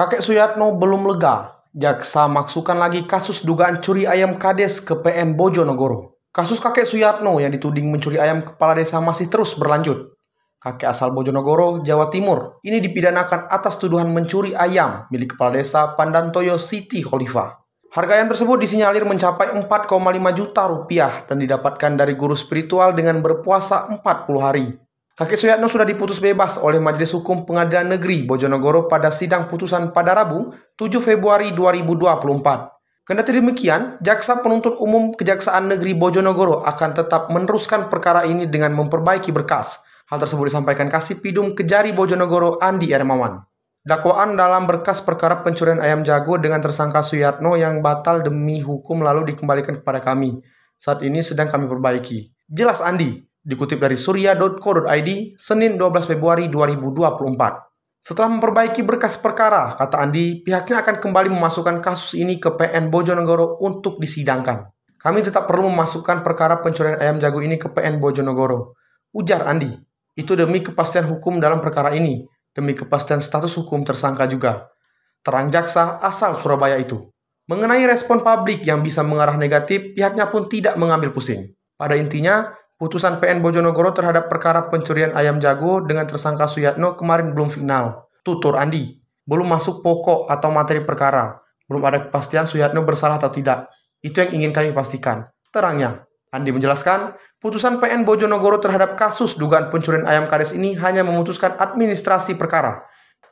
Kakek Suyatno belum lega. Jaksa maksukan lagi kasus dugaan curi ayam kades ke PN Bojonegoro. Kasus kakek Suyatno yang dituding mencuri ayam kepala desa masih terus berlanjut. Kakek asal Bojonegoro, Jawa Timur, ini dipidanakan atas tuduhan mencuri ayam milik kepala desa Pandantoyo Siti Khalifah. Harga ayam tersebut disinyalir mencapai 4,5 juta rupiah dan didapatkan dari guru spiritual dengan berpuasa 40 hari. Kakek Suyatno sudah diputus bebas oleh Majelis Hukum Pengadilan Negeri Bojonegoro pada sidang putusan pada Rabu 7 Februari 2024. Kendati demikian, Jaksa Penuntut Umum Kejaksaan Negeri Bojonegoro akan tetap meneruskan perkara ini dengan memperbaiki berkas. Hal tersebut disampaikan Kasih Pidum Kejari Bojonegoro Andi Ermawan. Dakwaan dalam berkas perkara pencurian ayam jago dengan tersangka Suyatno yang batal demi hukum lalu dikembalikan kepada kami. Saat ini sedang kami perbaiki. Jelas Andi, Dikutip dari surya.co.id, Senin 12 Februari 2024. Setelah memperbaiki berkas perkara, kata Andi, pihaknya akan kembali memasukkan kasus ini ke PN Bojonegoro untuk disidangkan. Kami tetap perlu memasukkan perkara pencurian ayam jago ini ke PN Bojonegoro. Ujar Andi, itu demi kepastian hukum dalam perkara ini, demi kepastian status hukum tersangka juga. Terang jaksa asal Surabaya itu. Mengenai respon publik yang bisa mengarah negatif, pihaknya pun tidak mengambil pusing. Pada intinya, Putusan PN Bojonegoro terhadap perkara pencurian ayam jago dengan tersangka Suyatno kemarin belum final. Tutur Andi, belum masuk pokok atau materi perkara. Belum ada kepastian Suyatno bersalah atau tidak. Itu yang ingin kami pastikan. Terangnya, Andi menjelaskan, putusan PN Bojonegoro terhadap kasus dugaan pencurian ayam kades ini hanya memutuskan administrasi perkara.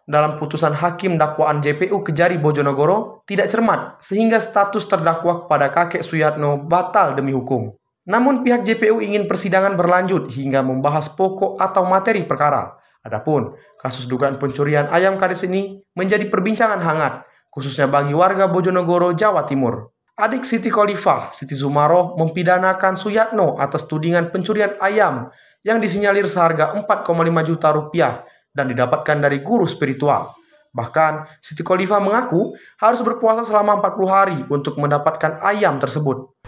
Dalam putusan hakim dakwaan JPU Kejari Bojonegoro tidak cermat sehingga status terdakwa kepada kakek Suyatno batal demi hukum. Namun pihak JPU ingin persidangan berlanjut hingga membahas pokok atau materi perkara. Adapun kasus dugaan pencurian ayam karis ini menjadi perbincangan hangat, khususnya bagi warga Bojonegoro, Jawa Timur. Adik Siti Khalifah, Siti Zumaroh, mempidanakan Suyatno atas tudingan pencurian ayam yang disinyalir seharga 4,5 juta rupiah dan didapatkan dari guru spiritual. Bahkan, Siti Khalifah mengaku harus berpuasa selama 40 hari untuk mendapatkan ayam tersebut.